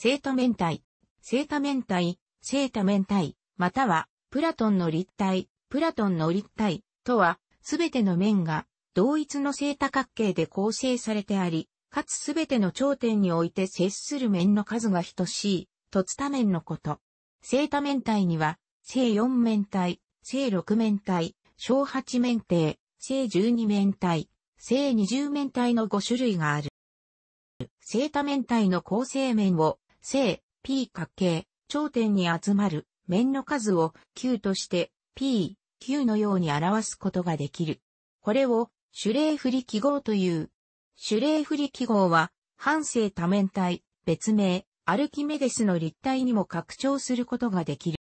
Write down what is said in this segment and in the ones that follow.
セータ面体、セータ面体、セータ面体、または、プラトンの立体、プラトンの立体、とは、すべての面が、同一の正多角形で構成されてあり、かつすべての頂点において接する面の数が等しい、凸多面のこと。正多面体には、正四面体、正六面体、小八面体、正十二面体、正二十面体の5種類がある。セー面体の構成面を正、P 角形、頂点に集まる面の数を Q として P、Q のように表すことができる。これを主霊振り記号という。主霊振り記号は、半生多面体、別名、アルキメデスの立体にも拡張することができる。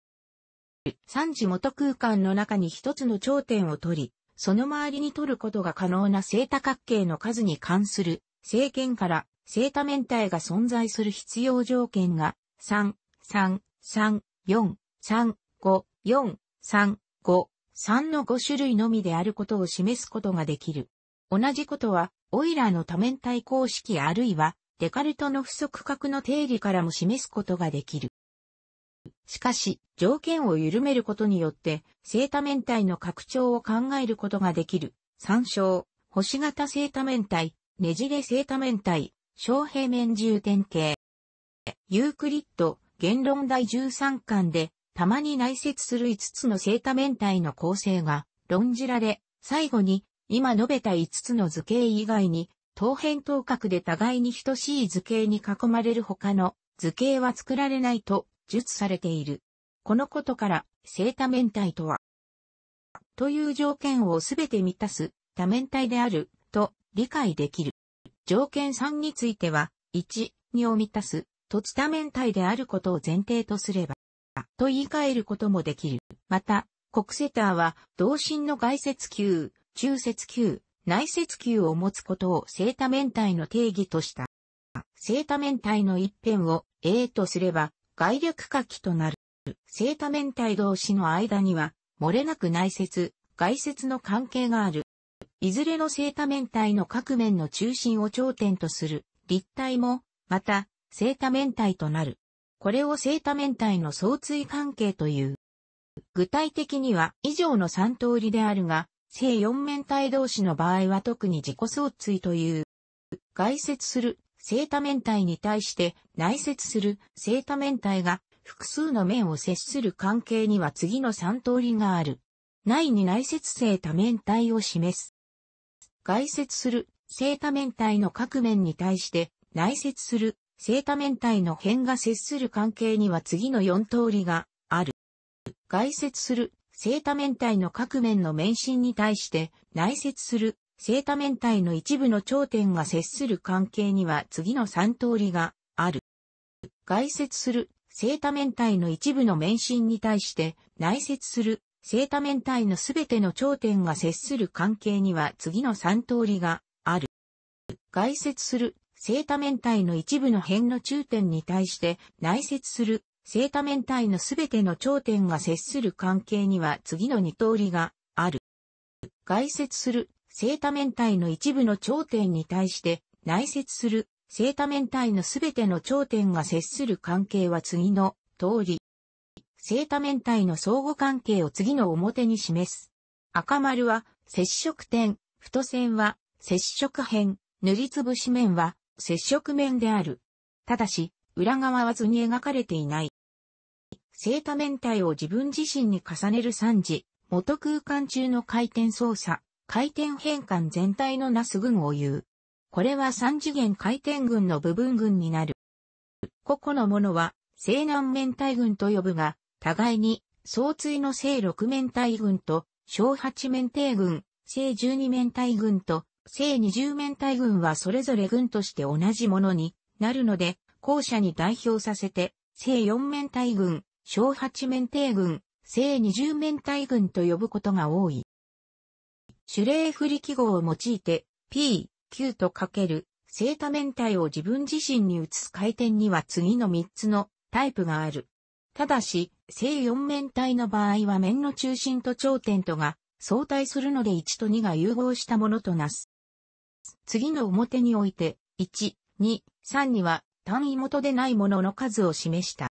三次元空間の中に一つの頂点を取り、その周りに取ることが可能な正多角形の数に関する、正弦からセ多面体が存在する必要条件が、3、3、3、4、3、5、4、3、5、3の5種類のみであることを示すことができる。同じことは、オイラーの多面体公式あるいは、デカルトの不足角の定理からも示すことができる。しかし、条件を緩めることによって、正多面体の拡張を考えることができる。参照、星型正多面体、ねじれ正多面体、小平面重点形。ユークリッド、言論第13巻で、たまに内接する5つの正多面体の構成が論じられ、最後に、今述べた5つの図形以外に、等辺等角で互いに等しい図形に囲まれる他の図形は作られないと述されている。このことから、正多面体とは、という条件をすべて満たす多面体であると理解できる。条件3については、1、2を満たす、と地多面体であることを前提とすれば、と言い換えることもできる。また、国セターは、同心の外接球、中接球、内接球を持つことを正多面体の定義とした。正多面体の一辺を A とすれば、外略下記となる。正多面体同士の間には、漏れなく内接、外接の関係がある。いずれの正多面体の各面の中心を頂点とする立体も、また、正多面体となる。これを正多面体の相対関係という。具体的には以上の3通りであるが、正四面体同士の場合は特に自己相対という。外接する正多面体に対して内接する正多面体が複数の面を接する関係には次の3通りがある。内に内接性多面体を示す。外接する正多面体の各面に対して内接する正多面体の辺が接する関係には次の4通りがある。外接する正多面体の各面の面心に対して内接する正多面体の一部の頂点が接する関係には次の3通りがある。外接する正多面体の一部の面心に対して内接する正多面体のすべての頂点が接する関係には次の3通りがある。外接する正多面体の一部の辺の中点に対して内接する正多面体のすべての頂点が接する関係には次の2通りがある。外接する正多面体の一部の頂点に対して内接する正多面体のすべての頂点が接する関係は次の通り。正多面体の相互関係を次の表に示す。赤丸は接触点、太線は接触辺、塗りつぶし面は接触面である。ただし、裏側は図に描かれていない。正多面体を自分自身に重ねる3次、元空間中の回転操作、回転変換全体のなす群を言う。これは3次元回転群の部分群になる。個々のものは、西南面体群と呼ぶが、互いに、総追の正六面体軍と、小八面体軍、正十二面体軍と、正二十面体軍はそれぞれ軍として同じものになるので、後者に代表させて、正四面体軍、小八面体軍、正二十面体軍と呼ぶことが多い。手令振り記号を用いて、P、Q とかける、正多面体を自分自身に移す回転には次の3つのタイプがある。ただし、正四面体の場合は面の中心と頂点とが相対するので1と2が融合したものとなす。次の表において、1、2、3には単位元でないものの数を示した。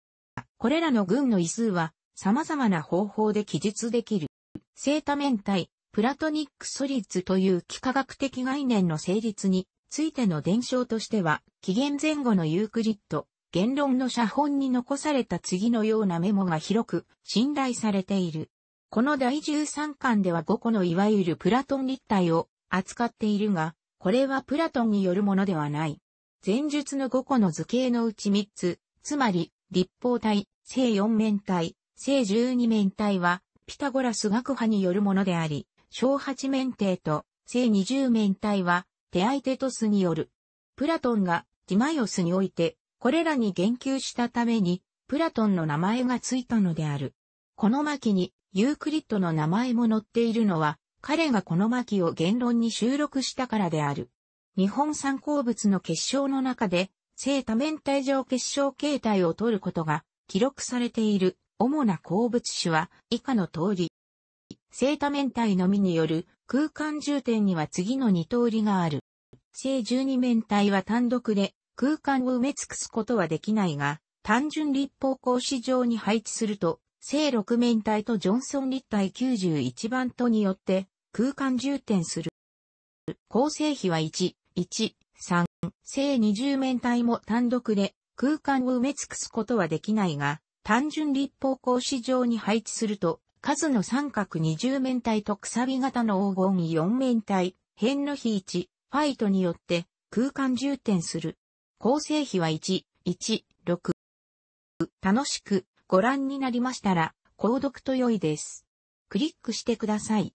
これらの群の位数は様々な方法で記述できる。正多面体、プラトニックソリッツという幾何学的概念の成立についての伝承としては、紀元前後のユークリッド、言論の写本に残された次のようなメモが広く信頼されている。この第13巻では5個のいわゆるプラトン立体を扱っているが、これはプラトンによるものではない。前述の5個の図形のうち3つ、つまり、立方体、正四面体、正十二面体は、ピタゴラス学派によるものであり、小八面体と正二十面体は、テアイテトスによる。プラトンがディマイオスにおいて、これらに言及したために、プラトンの名前がついたのである。この巻に、ユークリッドの名前も載っているのは、彼がこの巻を言論に収録したからである。日本参考物の結晶の中で、正多面体上結晶形態を取ることが記録されている主な鉱物種は以下の通り。正多面体のみによる空間重点には次の2通りがある。正12面体は単独で空間を埋め尽くすことはできないが、単純立方格子状に配置すると、正六面体とジョンソン立体91番とによって空間充填する。構成比は1、1、3、正20面体も単独で空間を埋め尽くすことはできないが、単純立方格子状に配置すると、数の三角二十面体とくさび型の黄金四面体、辺の比1、ファイトによって空間充填する。構成比は1、1、6。楽しくご覧になりましたら、購読と良いです。クリックしてください。